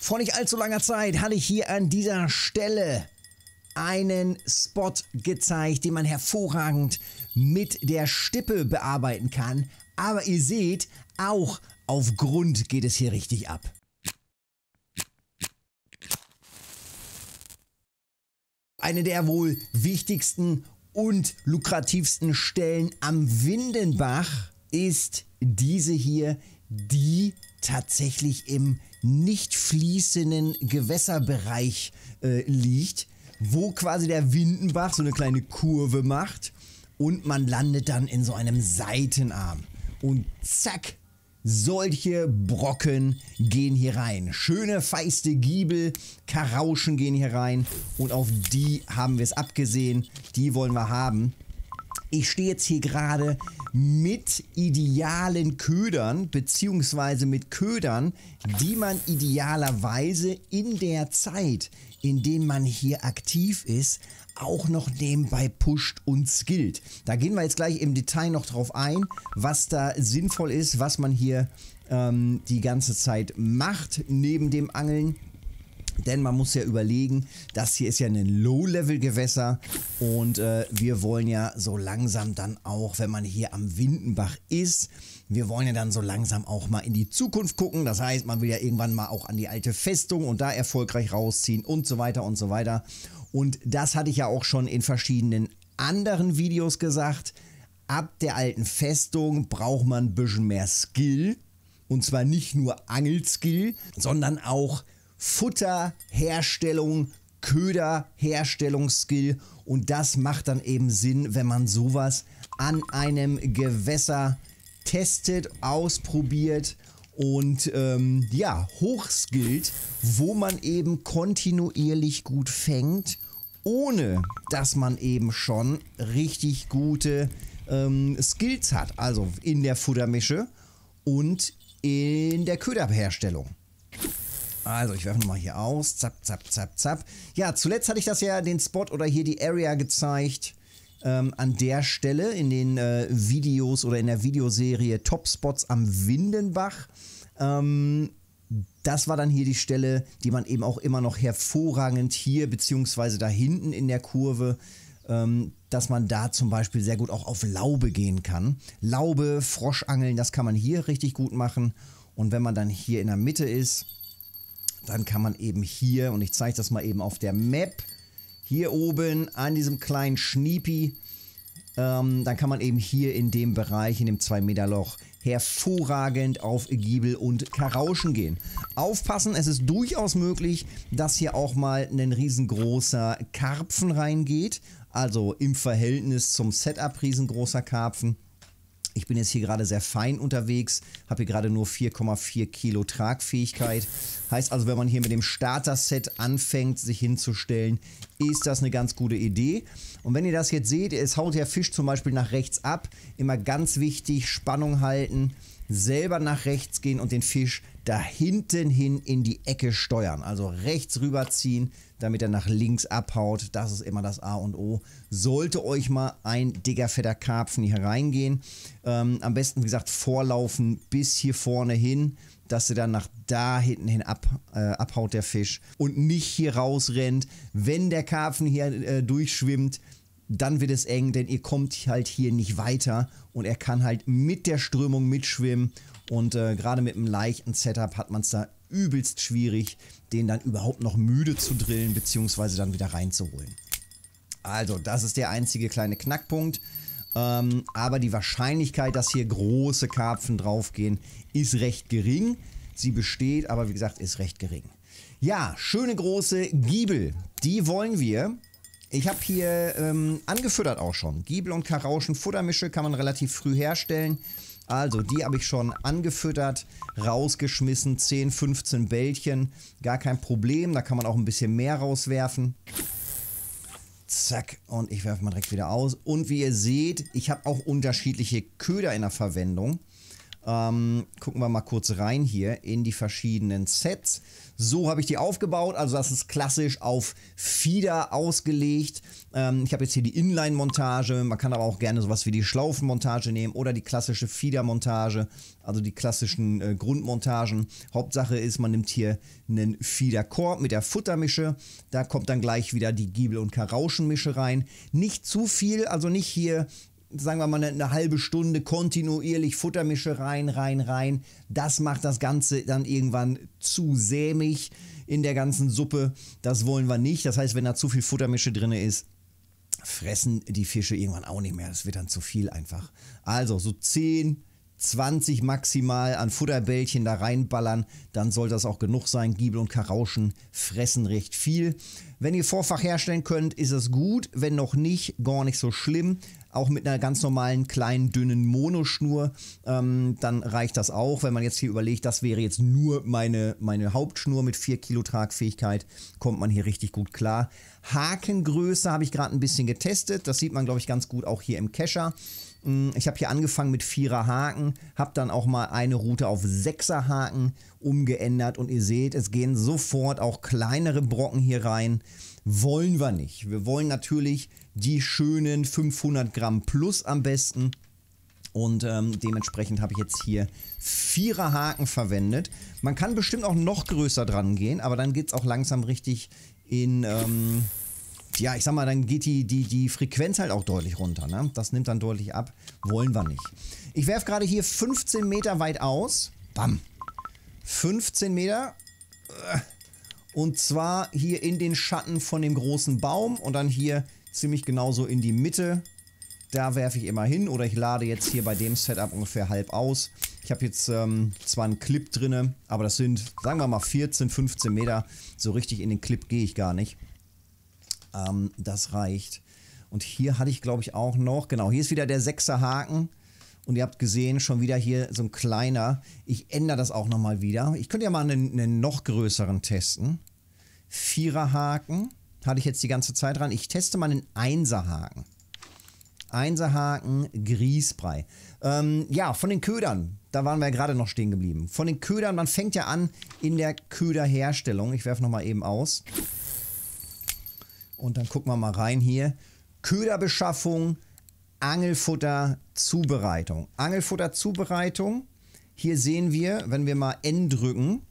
Vor nicht allzu langer Zeit hatte ich hier an dieser Stelle einen Spot gezeigt, den man hervorragend mit der Stippe bearbeiten kann. Aber ihr seht, auch auf Grund geht es hier richtig ab. Eine der wohl wichtigsten und lukrativsten Stellen am Windenbach ist diese hier, die tatsächlich im nicht fließenden Gewässerbereich äh, liegt, wo quasi der Windenbach so eine kleine Kurve macht und man landet dann in so einem Seitenarm. Und zack, solche Brocken gehen hier rein. Schöne, feiste Giebel, Karauschen gehen hier rein und auf die haben wir es abgesehen. Die wollen wir haben. Ich stehe jetzt hier gerade mit idealen Ködern, beziehungsweise mit Ködern, die man idealerweise in der Zeit, in der man hier aktiv ist, auch noch nebenbei pusht und skillt. Da gehen wir jetzt gleich im Detail noch drauf ein, was da sinnvoll ist, was man hier ähm, die ganze Zeit macht neben dem Angeln. Denn man muss ja überlegen, das hier ist ja ein Low-Level-Gewässer und äh, wir wollen ja so langsam dann auch, wenn man hier am Windenbach ist, wir wollen ja dann so langsam auch mal in die Zukunft gucken. Das heißt, man will ja irgendwann mal auch an die alte Festung und da erfolgreich rausziehen und so weiter und so weiter. Und das hatte ich ja auch schon in verschiedenen anderen Videos gesagt. Ab der alten Festung braucht man ein bisschen mehr Skill. Und zwar nicht nur Angelskill, sondern auch Futterherstellung, Köderherstellungsskill und das macht dann eben Sinn, wenn man sowas an einem Gewässer testet, ausprobiert und ähm, ja, hochskillt, wo man eben kontinuierlich gut fängt, ohne dass man eben schon richtig gute ähm, Skills hat, also in der Futtermische und in der Köderherstellung. Also, ich werfe nochmal hier aus. Zap, zap, zap, zap. Ja, zuletzt hatte ich das ja, den Spot oder hier die Area gezeigt. Ähm, an der Stelle in den äh, Videos oder in der Videoserie Top Spots am Windenbach. Ähm, das war dann hier die Stelle, die man eben auch immer noch hervorragend hier beziehungsweise da hinten in der Kurve, ähm, dass man da zum Beispiel sehr gut auch auf Laube gehen kann. Laube, Froschangeln, das kann man hier richtig gut machen. Und wenn man dann hier in der Mitte ist, dann kann man eben hier, und ich zeige das mal eben auf der Map, hier oben an diesem kleinen Schniepi, ähm, dann kann man eben hier in dem Bereich, in dem 2 Meter Loch, hervorragend auf Giebel und Karauschen gehen. Aufpassen, es ist durchaus möglich, dass hier auch mal ein riesengroßer Karpfen reingeht. Also im Verhältnis zum Setup riesengroßer Karpfen. Ich bin jetzt hier gerade sehr fein unterwegs, habe hier gerade nur 4,4 Kilo Tragfähigkeit. Heißt also, wenn man hier mit dem Starter-Set anfängt, sich hinzustellen, ist das eine ganz gute Idee. Und wenn ihr das jetzt seht, es haut der Fisch zum Beispiel nach rechts ab. Immer ganz wichtig, Spannung halten, selber nach rechts gehen und den Fisch da hinten hin in die Ecke steuern. Also rechts rüberziehen, damit er nach links abhaut. Das ist immer das A und O. Sollte euch mal ein dicker, fetter Karpfen hier reingehen. Ähm, am besten, wie gesagt, vorlaufen bis hier vorne hin, dass er dann nach da hinten hin ab, äh, abhaut, der Fisch. Und nicht hier rausrennt. Wenn der Karpfen hier äh, durchschwimmt, dann wird es eng, denn ihr kommt halt hier nicht weiter und er kann halt mit der Strömung mitschwimmen und äh, gerade mit einem leichten Setup hat man es da übelst schwierig, den dann überhaupt noch müde zu drillen beziehungsweise dann wieder reinzuholen. Also das ist der einzige kleine Knackpunkt. Ähm, aber die Wahrscheinlichkeit, dass hier große Karpfen draufgehen, ist recht gering. Sie besteht, aber wie gesagt, ist recht gering. Ja, schöne große Giebel. Die wollen wir ich habe hier ähm, angefüttert auch schon. Giebel und Karauschen Futtermische kann man relativ früh herstellen. Also, die habe ich schon angefüttert, rausgeschmissen, 10, 15 Bällchen. Gar kein Problem, da kann man auch ein bisschen mehr rauswerfen. Zack, und ich werfe mal direkt wieder aus. Und wie ihr seht, ich habe auch unterschiedliche Köder in der Verwendung. Ähm, gucken wir mal kurz rein hier in die verschiedenen Sets. So habe ich die aufgebaut, also das ist klassisch auf Fieder ausgelegt. Ähm, ich habe jetzt hier die Inline-Montage, man kann aber auch gerne sowas wie die Schlaufen-Montage nehmen oder die klassische Fieder-Montage, also die klassischen äh, Grundmontagen. Hauptsache ist, man nimmt hier einen Fiederkorb mit der Futtermische, da kommt dann gleich wieder die Giebel- und Karauschenmische rein. Nicht zu viel, also nicht hier sagen wir mal, eine, eine halbe Stunde kontinuierlich Futtermische rein, rein, rein. Das macht das Ganze dann irgendwann zu sämig in der ganzen Suppe. Das wollen wir nicht. Das heißt, wenn da zu viel Futtermische drin ist, fressen die Fische irgendwann auch nicht mehr. Das wird dann zu viel einfach. Also so 10, 20 maximal an Futterbällchen da reinballern, dann soll das auch genug sein. Giebel und Karauschen fressen recht viel. Wenn ihr Vorfach herstellen könnt, ist es gut. Wenn noch nicht, gar nicht so schlimm auch mit einer ganz normalen kleinen dünnen Monoschnur, ähm, dann reicht das auch. Wenn man jetzt hier überlegt, das wäre jetzt nur meine, meine Hauptschnur mit 4 Kilo Tragfähigkeit, kommt man hier richtig gut klar. Hakengröße habe ich gerade ein bisschen getestet. Das sieht man, glaube ich, ganz gut auch hier im Kescher. Mm, ich habe hier angefangen mit 4er Haken, habe dann auch mal eine Route auf 6er Haken umgeändert und ihr seht, es gehen sofort auch kleinere Brocken hier rein. Wollen wir nicht. Wir wollen natürlich die schönen 500 Gramm plus am besten. Und ähm, dementsprechend habe ich jetzt hier vierer Haken verwendet. Man kann bestimmt auch noch größer dran gehen, aber dann geht es auch langsam richtig in, ähm, ja, ich sag mal, dann geht die, die, die Frequenz halt auch deutlich runter. Ne? Das nimmt dann deutlich ab. Wollen wir nicht. Ich werfe gerade hier 15 Meter weit aus. Bam. 15 Meter. Und zwar hier in den Schatten von dem großen Baum und dann hier ziemlich genau so in die Mitte. Da werfe ich immer hin oder ich lade jetzt hier bei dem Setup ungefähr halb aus. Ich habe jetzt ähm, zwar einen Clip drin, aber das sind, sagen wir mal, 14, 15 Meter. So richtig in den Clip gehe ich gar nicht. Ähm, das reicht. Und hier hatte ich, glaube ich, auch noch, genau, hier ist wieder der 6er Haken. Und ihr habt gesehen, schon wieder hier so ein kleiner. Ich ändere das auch nochmal wieder. Ich könnte ja mal einen, einen noch größeren testen. 4er Haken. Hatte ich jetzt die ganze Zeit dran. Ich teste mal den Einserhaken. Einserhaken, Grießbrei. Ähm, ja, von den Ködern. Da waren wir ja gerade noch stehen geblieben. Von den Ködern, man fängt ja an in der Köderherstellung. Ich werfe nochmal eben aus. Und dann gucken wir mal rein hier. Köderbeschaffung, Angelfutter, Zubereitung. Angelfutter, Zubereitung. Hier sehen wir, wenn wir mal N drücken,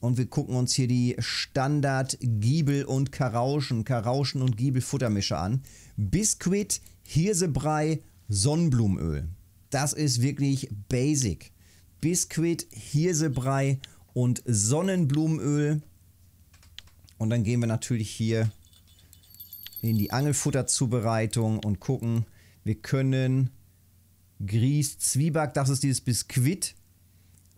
und wir gucken uns hier die Standard Giebel und Karauschen, Karauschen und Giebel Futtermische an. Biskuit, Hirsebrei, Sonnenblumenöl. Das ist wirklich basic. Biskuit, Hirsebrei und Sonnenblumenöl. Und dann gehen wir natürlich hier in die Angelfutterzubereitung und gucken. Wir können Grieß, Zwieback, das ist dieses Biskuit.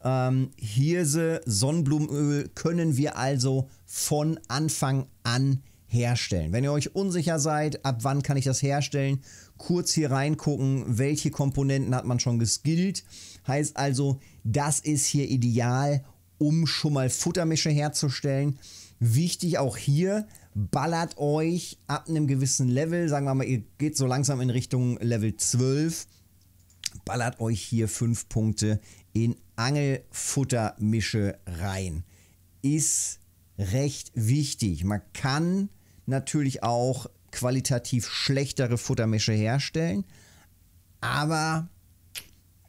Ähm, Hirse, Sonnenblumenöl können wir also von Anfang an herstellen. Wenn ihr euch unsicher seid, ab wann kann ich das herstellen, kurz hier reingucken, welche Komponenten hat man schon geskillt. Heißt also, das ist hier ideal, um schon mal Futtermische herzustellen. Wichtig auch hier, ballert euch ab einem gewissen Level, sagen wir mal, ihr geht so langsam in Richtung Level 12, ballert euch hier 5 Punkte in Angelfuttermische rein. Ist recht wichtig. Man kann natürlich auch qualitativ schlechtere Futtermische herstellen, aber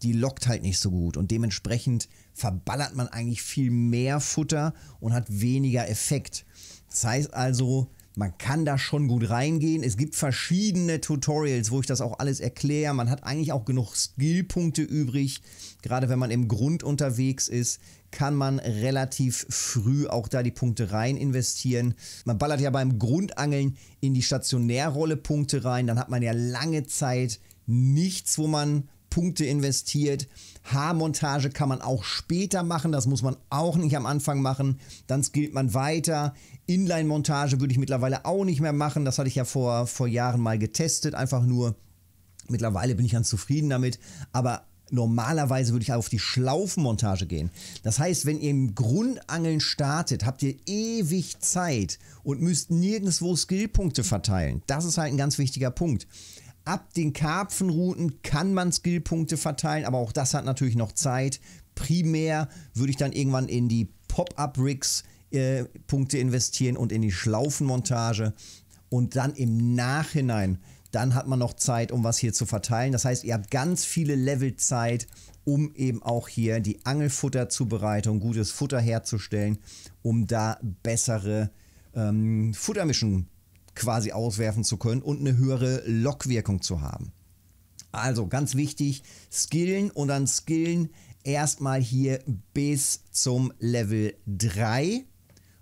die lockt halt nicht so gut und dementsprechend verballert man eigentlich viel mehr Futter und hat weniger Effekt. Das heißt also, man kann da schon gut reingehen. Es gibt verschiedene Tutorials, wo ich das auch alles erkläre. Man hat eigentlich auch genug Skillpunkte übrig. Gerade wenn man im Grund unterwegs ist, kann man relativ früh auch da die Punkte rein investieren. Man ballert ja beim Grundangeln in die Stationärrolle Punkte rein. Dann hat man ja lange Zeit nichts, wo man Punkte investiert. Haarmontage kann man auch später machen, das muss man auch nicht am Anfang machen. Dann skillt man weiter. Inline-Montage würde ich mittlerweile auch nicht mehr machen, das hatte ich ja vor, vor Jahren mal getestet, einfach nur. Mittlerweile bin ich ganz zufrieden damit, aber normalerweise würde ich auf die Schlaufenmontage gehen. Das heißt, wenn ihr im Grundangeln startet, habt ihr ewig Zeit und müsst nirgendwo Skillpunkte verteilen. Das ist halt ein ganz wichtiger Punkt. Ab den Karpfenrouten kann man Skillpunkte verteilen, aber auch das hat natürlich noch Zeit. Primär würde ich dann irgendwann in die Pop-Up-Rigs äh, Punkte investieren und in die Schlaufenmontage. Und dann im Nachhinein, dann hat man noch Zeit, um was hier zu verteilen. Das heißt, ihr habt ganz viele Level Zeit, um eben auch hier die Angelfutterzubereitung, gutes Futter herzustellen, um da bessere ähm, Futtermischungen quasi auswerfen zu können und eine höhere Lockwirkung zu haben. Also ganz wichtig, skillen und dann skillen erstmal hier bis zum Level 3.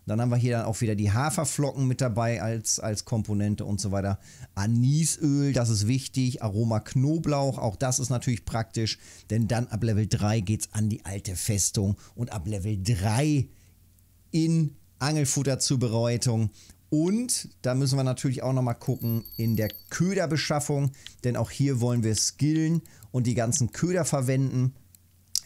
Dann haben wir hier dann auch wieder die Haferflocken mit dabei als, als Komponente und so weiter. Anisöl, das ist wichtig. Aroma Knoblauch, auch das ist natürlich praktisch, denn dann ab Level 3 geht es an die alte Festung und ab Level 3 in Angelfutterzubereitung und da müssen wir natürlich auch nochmal gucken in der Köderbeschaffung, denn auch hier wollen wir skillen und die ganzen Köder verwenden.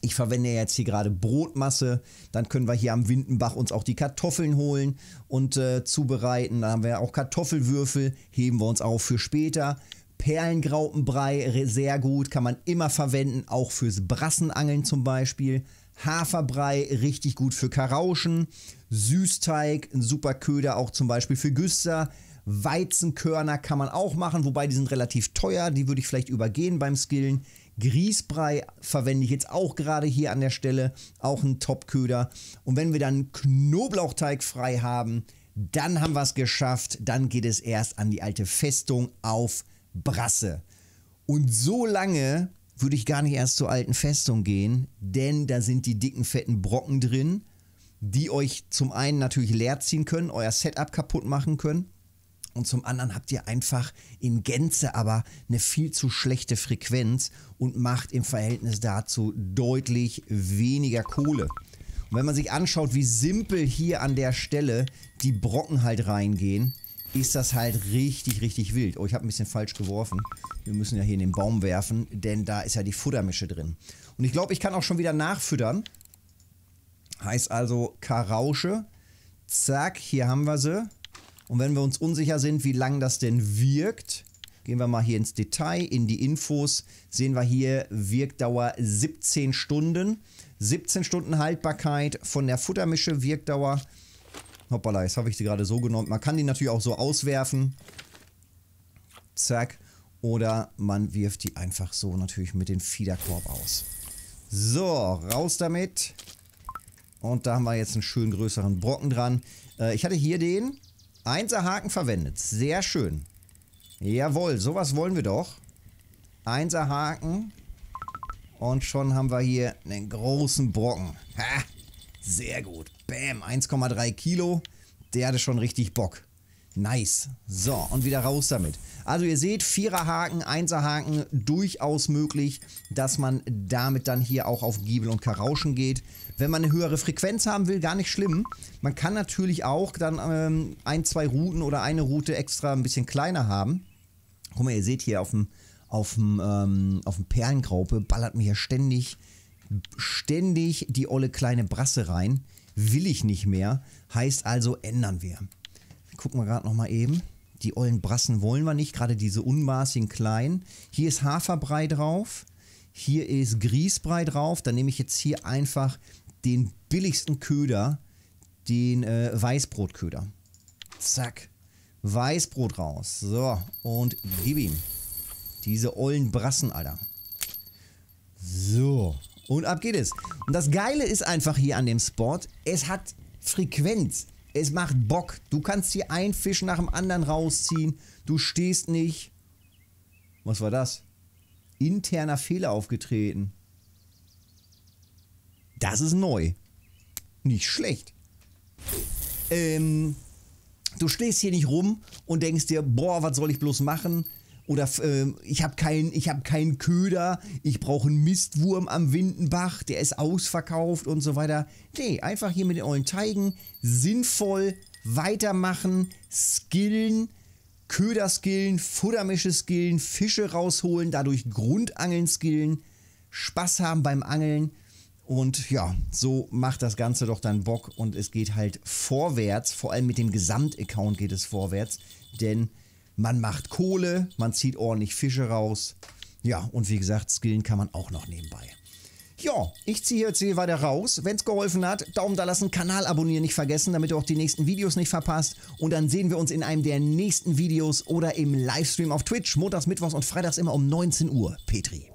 Ich verwende ja jetzt hier gerade Brotmasse. Dann können wir hier am Windenbach uns auch die Kartoffeln holen und äh, zubereiten. Da haben wir auch Kartoffelwürfel, heben wir uns auf für später. Perlengraupenbrei sehr gut, kann man immer verwenden, auch fürs Brassenangeln zum Beispiel. Haferbrei richtig gut für Karauschen. Süßteig, ein super Köder auch zum Beispiel für Güster. Weizenkörner kann man auch machen, wobei die sind relativ teuer, die würde ich vielleicht übergehen beim Skillen. Grießbrei verwende ich jetzt auch gerade hier an der Stelle, auch ein Top-Köder. Und wenn wir dann Knoblauchteig frei haben, dann haben wir es geschafft. Dann geht es erst an die alte Festung auf Brasse. Und so lange würde ich gar nicht erst zur alten Festung gehen, denn da sind die dicken, fetten Brocken drin, die euch zum einen natürlich leer ziehen können, euer Setup kaputt machen können. Und zum anderen habt ihr einfach in Gänze aber eine viel zu schlechte Frequenz und macht im Verhältnis dazu deutlich weniger Kohle. Und wenn man sich anschaut, wie simpel hier an der Stelle die Brocken halt reingehen, ist das halt richtig, richtig wild. Oh, ich habe ein bisschen falsch geworfen. Wir müssen ja hier in den Baum werfen, denn da ist ja die Futtermische drin. Und ich glaube, ich kann auch schon wieder nachfüttern. Heißt also Karausche. Zack, hier haben wir sie. Und wenn wir uns unsicher sind, wie lang das denn wirkt, gehen wir mal hier ins Detail, in die Infos. Sehen wir hier Wirkdauer 17 Stunden. 17 Stunden Haltbarkeit von der Futtermische Wirkdauer 17 Hoppala, jetzt habe ich sie gerade so genommen. Man kann die natürlich auch so auswerfen. Zack. Oder man wirft die einfach so natürlich mit dem Fiederkorb aus. So, raus damit. Und da haben wir jetzt einen schön größeren Brocken dran. Äh, ich hatte hier den Einserhaken verwendet. Sehr schön. Jawohl, sowas wollen wir doch. Einserhaken. Und schon haben wir hier einen großen Brocken. Ha, sehr gut. Bäm, 1,3 Kilo. Der hatte schon richtig Bock. Nice. So, und wieder raus damit. Also ihr seht, Viererhaken, Einserhaken, durchaus möglich, dass man damit dann hier auch auf Giebel und Karauschen geht. Wenn man eine höhere Frequenz haben will, gar nicht schlimm. Man kann natürlich auch dann ähm, ein, zwei Routen oder eine Route extra ein bisschen kleiner haben. Guck mal, ihr seht hier auf dem, auf dem, ähm, auf dem Perlengraupe ballert mir hier ständig, ständig die olle kleine Brasse rein will ich nicht mehr, heißt also ändern wir. Gucken wir gerade nochmal eben. Die ollen Brassen wollen wir nicht, gerade diese unmaßigen kleinen. Hier ist Haferbrei drauf, hier ist Grießbrei drauf. Dann nehme ich jetzt hier einfach den billigsten Köder, den äh, Weißbrotköder. Zack. Weißbrot raus. So, und gib ihm. Diese ollen Brassen, Alter. So. Und ab geht es. Und das Geile ist einfach hier an dem Spot, es hat Frequenz. Es macht Bock. Du kannst hier einen Fisch nach dem anderen rausziehen. Du stehst nicht. Was war das? Interner Fehler aufgetreten. Das ist neu. Nicht schlecht. Ähm, du stehst hier nicht rum und denkst dir, boah, was soll ich bloß machen? Oder äh, ich habe keinen hab kein Köder, ich brauche einen Mistwurm am Windenbach, der ist ausverkauft und so weiter. Nee, einfach hier mit den euren Teigen sinnvoll weitermachen, skillen, Köder skillen, Futtermische skillen, Fische rausholen, dadurch Grundangeln skillen, Spaß haben beim Angeln. Und ja, so macht das Ganze doch dann Bock und es geht halt vorwärts. Vor allem mit dem Gesamtaccount geht es vorwärts, denn man macht Kohle, man zieht ordentlich Fische raus. Ja, und wie gesagt, skillen kann man auch noch nebenbei. Ja, ich ziehe jetzt hier weiter raus. Wenn es geholfen hat, Daumen da lassen, Kanal abonnieren nicht vergessen, damit du auch die nächsten Videos nicht verpasst. Und dann sehen wir uns in einem der nächsten Videos oder im Livestream auf Twitch, montags, mittwochs und freitags immer um 19 Uhr. Petri.